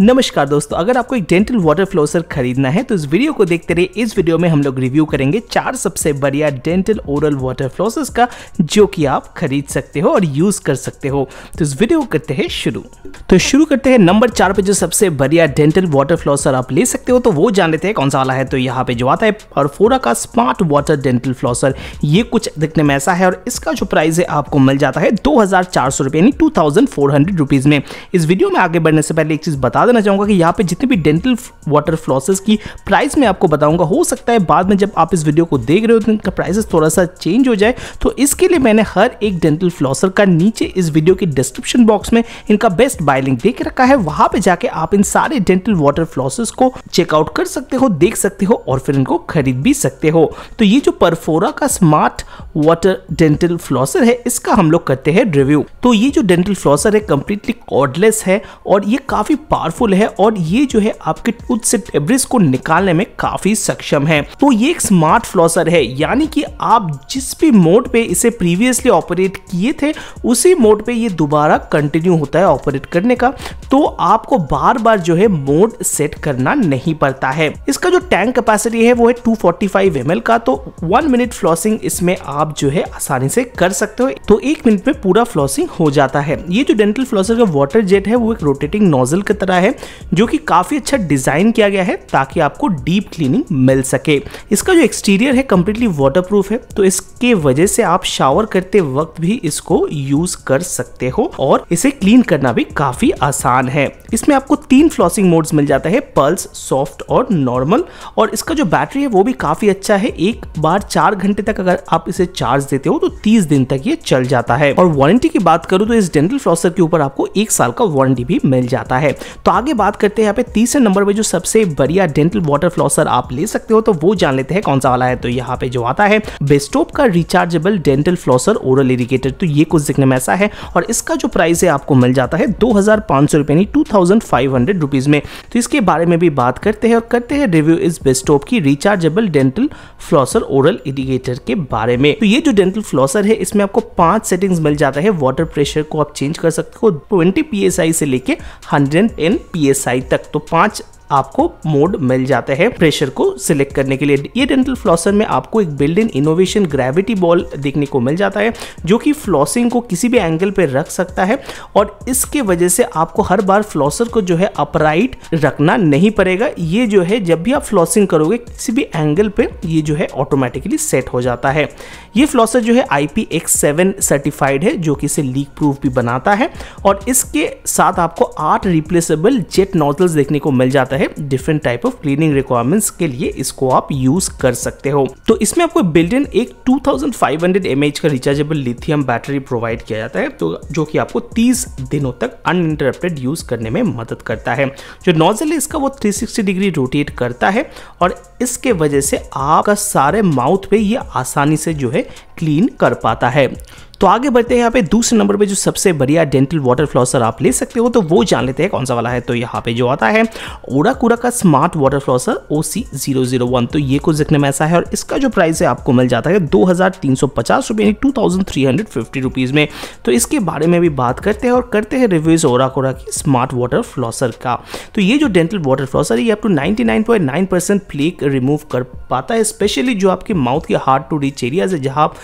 नमस्कार दोस्तों अगर आपको एक डेंटल वाटर फ्लोसर खरीदना है तो इस वीडियो को देखते रहिए इस वीडियो में हम लोग रिव्यू करेंगे चार सबसे बढ़िया डेंटल ओरल वाटर फ्लोसर्स का जो कि आप खरीद सकते हो और यूज कर सकते हो तो इस वीडियो को करते हैं शुरू तो शुरू करते हैं नंबर चार पे जो सबसे बढ़िया डेंटल वाटर फ्लॉसर आप ले सकते हो तो वो जान लेते हैं कौन सा वाला है तो यहाँ पे जो आता है परफोरा का स्मार्ट वाटर डेंटल फ्लॉसर ये कुछ दिखने में ऐसा है और इसका जो प्राइस है आपको मिल जाता है दो हजार यानी two thousand four hundred rupees में इस वीडियो में आगे बढ़ने से पहले एक चीज बता देना चाहूँगा कि यहाँ पे जितने भी डेंटल वाटर फ्लॉसेस की प्राइस मैं आपको बताऊँगा हो सकता है बाद में जब आप इस वीडियो को देख रहे हो तो इनका प्राइसेस थोड़ा सा चेंज हो जाए तो इसके लिए मैंने हर एक डेंटल फ्लॉसर का नीचे इस वीडियो के डिस्क्रिप्शन बॉक्स में इनका बेस्ट बाय लिंक देख रखा है वहाँ पर जाके आप इन सारे डेंटल वाटर फ्लॉसेस को चेकआउट कर सकते हो देख सकते हो और फिर इनको खरीद भी सकते हो तो ये जो परफोरा का स्मार्ट वाटर डेंटल फ्लॉसर है इसका हम लोग करते हैं रिव्यू तो ये जो डेंटल फ्लॉसर है कंप्लीटली कॉर्डलेस है और ये काफ़ी पावरफुल पावरफुल है और ये जो है आपके टूथ से टेब्रिस को निकालने में काफी सक्षम है तो ये एक स्मार्ट फ्लॉसर है यानी कि आप जिस भी मोड पे इसे प्रीवियसली ऑपरेट किए थे उसी मोड पे ये दोबारा कंटिन्यू होता है ऑपरेट करने का तो आपको बार बार जो है मोड सेट करना नहीं पड़ता है इसका जो टैंक कैपेसिटी है वो है टू फोर्टी का तो वन मिनट फ्लॉसिंग इसमें आप जो है आसानी से कर सकते हो तो एक मिनट में पूरा फ्लॉसिंग हो जाता है ये जो डेंटल फ्लॉसर का वाटर जेट है वो एक रोटेटिंग नोजल की तरह है है जो कि काफ़ी अच्छा डिज़ाइन किया गया है ताकि आपको डीप क्लीनिंग मिल सके इसका जो एक्सटीरियर है कम्प्लीटली वाटर है तो इसके वजह से आप शावर करते वक्त भी इसको यूज़ कर सकते हो और इसे क्लीन करना भी काफ़ी आसान है इसमें आपको तीन फ्लॉसिंग मोड्स मिल जाता है पल्स सॉफ्ट और नॉर्मल और इसका जो बैटरी है वो भी काफ़ी अच्छा है एक बार चार घंटे तक अगर आप इसे चार्ज देते हो तो तीस दिन तक ये चल जाता है और वारंटी की बात करूं तो इस डेंटल फ्लॉसर के ऊपर आपको एक साल का वारंटी भी मिल जाता है तो आगे बात करते हैं यहाँ पे तीसरे नंबर पे जो सबसे बढ़िया डेंटल वाटर फ्लॉसर आप ले सकते हो तो वो जान लेते हैं कौन सा वाला है तो यहाँ पे जो आता है बेस्टोप का rechargeable dental flosser oral irrigated तो ये कुछ दिखने में ऐसा है और इसका जो प्राइस है आपको मिल जाता है दो हजार पाँच सौ रुपये टू थाउजेंड में तो इसके बारे में भी बात करते हैं और करते हैं रिव्यू इस बेस्टोप की rechargeable dental flosser oral irrigator के बारे में तो ये जो डेंटल फ्लॉसर है इसमें आपको पांच सेटिंग्स मिल जाता है वाटर प्रेशर को आप चेंज कर सकते हो ट्वेंटी पी से लेके हंड्रेड एंड पीएसआई तक तो पांच आपको मोड मिल जाता है प्रेशर को सिलेक्ट करने के लिए ये डेंटल फ्लॉसर में आपको एक build in innovation gravity ball देखने को मिल जाता है जो कि फ्लॉसिंग को किसी भी एंगल पर रख सकता है और इसके वजह से आपको हर बार फ्लॉसर को जो है अपराइट रखना नहीं पड़ेगा ये जो है जब भी आप फ्लॉसिंग करोगे किसी भी एंगल पे ये जो है ऑटोमेटिकली सेट हो जाता है ये फ्लॉसर जो है आई पी सर्टिफाइड है जो कि इसे लीक प्रूफ भी बनाता है और इसके साथ आपको आठ रिप्लेसेबल जेट नोजल्स देखने को मिल जाता है है different type of cleaning requirements के लिए इसको आप यूज कर सकते हो तो इसमें आपको बिल्ट एक 2500 mAh का रिचार्जेबल लिथियम बैटरी प्रोवाइड किया जाता है तो जो कि आपको 30 दिनों तक अनइंटरप्टेड यूज करने में मदद करता है जो नॉजल है इसका वो 360 डिग्री रोटेट करता है और इसके वजह से आपका सारे माउथ पे ये आसानी से जो है क्लीन कर पाता है तो आगे बढ़ते हैं यहाँ पे दूसरे नंबर पे जो सबसे बढ़िया डेंटल वाटर फ्लॉसर आप ले सकते हो तो वो जान लेते हैं कौन सा वाला है तो यहाँ पे जो आता है ओडाकूरा का smart water flosser O C zero zero one तो ये कुछ देखने में ऐसा है और इसका जो प्राइस है आपको मिल जाता है दो हज़ार तीन सौ पचास रुपये यानी two thousand three hundred fifty rupees में तो इसके बारे में भी बात करते हैं और करते हैं रिव्यूज़ ओडाकोरा की स्मार्ट वाटर फ्लॉसर का तो ये जो डेंटल वाटर फ्लॉसर है ये up ninety nine point nine percent plaque remove कर पाता है स्पेशली जो आपके माउथ के हार्ड टू रीच एरियाज है जहाँ आप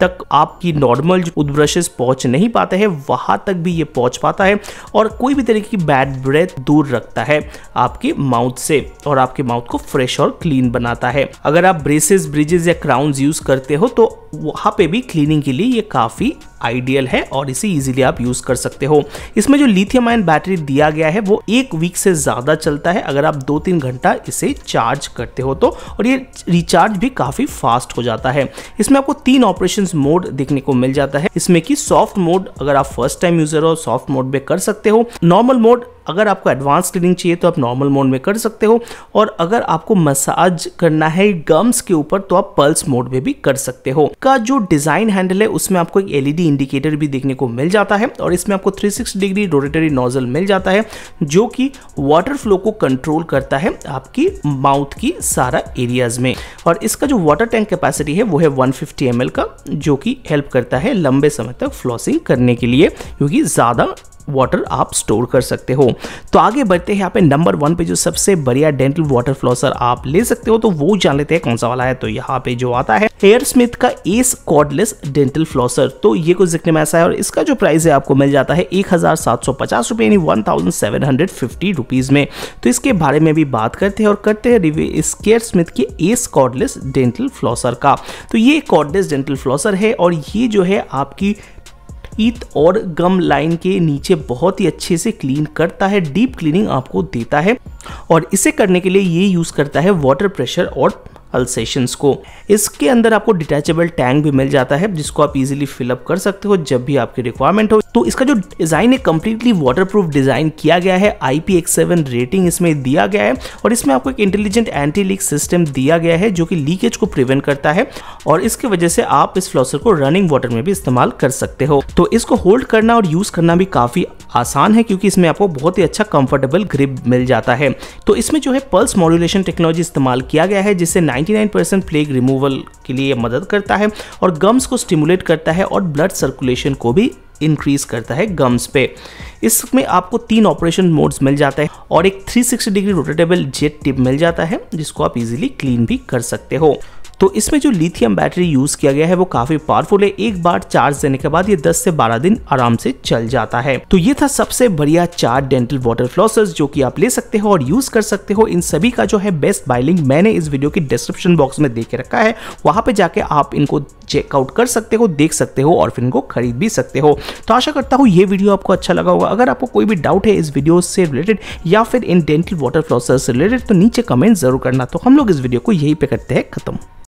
तक आपकी नॉर्मल टूथब्रशेस पहुंच नहीं पाते हैं वहाँ तक भी ये पहुंच पाता है और कोई भी तरीके की बैड ब्रेथ दूर रखता है आपके माउथ से और आपके माउथ को फ्रेश और क्लीन बनाता है अगर आप ब्रेसेस ब्रिजेस या क्राउन यूज करते हो तो वहाँ पे भी क्लीनिंग के लिए ये काफ़ी आइडियल है और इसे इजीली आप यूज़ कर सकते हो इसमें जो लिथियम आयन बैटरी दिया गया है वो एक वीक से ज़्यादा चलता है अगर आप दो तीन घंटा इसे चार्ज करते हो तो और ये रिचार्ज भी काफ़ी फास्ट हो जाता है इसमें आपको तीन ऑपरेशन ऑप्शंस मोड देखने को मिल जाता है इसमें की सॉफ्ट मोड अगर आप फर्स्ट टाइम यूजर हो सॉफ्ट मोड में कर सकते हो नॉर्मल मोड अगर आपको एडवांस क्लीनिंग चाहिए तो आप नॉर्मल मोड में कर सकते हो और अगर आपको मसाज करना है गम्स के ऊपर तो आप पल्स मोड में भी कर सकते हो का जो डिजाइन हैंडल है उसमें आपको एक एलईडी इंडिकेटर भी देखने को मिल जाता है और इसमें आपको 360 डिग्री रोटेटरी नोजल मिल जाता है जो कि वाटर फ्लो को कंट्रोल करता है आपकी माउथ की सारा एरियाज में और इसका जो वाटर टैंक कैपेसिटी है वो है वन फिफ्टी का जो कि हेल्प करता है लंबे समय तक फ्लॉसिंग करने के लिए क्योंकि ज़्यादा वाटर आप स्टोर कर सकते हो तो आगे बढ़ते हैं यहाँ पे नंबर वन पे जो सबसे बढ़िया डेंटल वाटर फ्लॉसर आप ले सकते हो तो वो जान लेते हैं कौन सा वाला है तो यहाँ पे जो आता है हेयर स्मिथ का एस कॉर्डलेस डेंटल फ्लॉसर तो ये कुछ दिखने में ऐसा है और इसका जो प्राइस है आपको मिल जाता है एक हजार सात सौ पचास रुपये यानी one thousand seven hundred fifty rupees में तो इसके बारे में भी बात करते हैं और करते हैं रिव्यू स्केयर स्मिथ के एस कॉर्डलेस डेंटल फ्लॉसर का तो ये कॉर्डलेस डेंटल फ्लॉसर है और ये जो है आपकी ईत और गम लाइन के नीचे बहुत ही अच्छे से क्लीन करता है डीप क्लीनिंग आपको देता है और इसे करने के लिए ये यूज़ करता है वाटर प्रेशर और अल्सेशंस को इसके अंदर आपको डिटैचेबल टैंक भी मिल जाता है जिसको आप इजीली फिलअप कर सकते हो जब भी आपकी रिक्वायरमेंट हो तो इसका जो डिज़ाइन है कम्प्लीटली वाटर डिज़ाइन किया गया है आई रेटिंग इसमें दिया गया है और इसमें आपको एक इंटेलिजेंट एंटी लीक सिस्टम दिया गया है जो कि लीकेज को प्रिवेंट करता है और इसकी वजह से आप इस फ्लॉसर को रनिंग वाटर में भी इस्तेमाल कर सकते हो तो इसको होल्ड करना और यूज़ करना भी काफ़ी आसान है क्योंकि इसमें आपको बहुत ही अच्छा कंफर्टेबल ग्रिप मिल जाता है तो इसमें जो है पल्स मॉड्यूलेशन टेक्नोलॉजी इस्तेमाल किया गया है जिससे 99% प्लेग रिमूवल के लिए मदद करता है और गम्स को स्टिमुलेट करता है और ब्लड सर्कुलेशन को भी इंक्रीज करता है गम्स पे इसमें आपको तीन ऑपरेशन मोड्स मिल जाते हैं और एक 360 डिग्री रोटेटेबल जेट टिप मिल जाता है जिसको आप इजीली क्लीन भी कर सकते हो तो इसमें जो लिथियम बैटरी यूज़ किया गया है वो काफ़ी पावरफुल है एक बार चार्ज देने के बाद ये 10 से 12 दिन आराम से चल जाता है तो ये था सबसे बढ़िया चार डेंटल वाटर फ्लॉसर्स जो कि आप ले सकते हो और यूज़ कर सकते हो इन सभी का जो है बेस्ट बाय लिंक मैंने इस वीडियो के डिस्क्रिप्शन बॉक्स में देख रखा है वहाँ पर जाके आप इनको चेकआउट कर सकते हो देख सकते हो और फिर इनको खरीद भी सकते हो तो आशा करता हूँ ये वीडियो आपको अच्छा लगा होगा अगर आपको कोई भी डाउट है इस वीडियो से रिलेटेड या फिर इन डेंटल वाटर फ्लॉसर से रिलेटेड तो नीचे कमेंट जरूर करना तो हम लोग इस वीडियो को यहीं पे करते हैं खत्म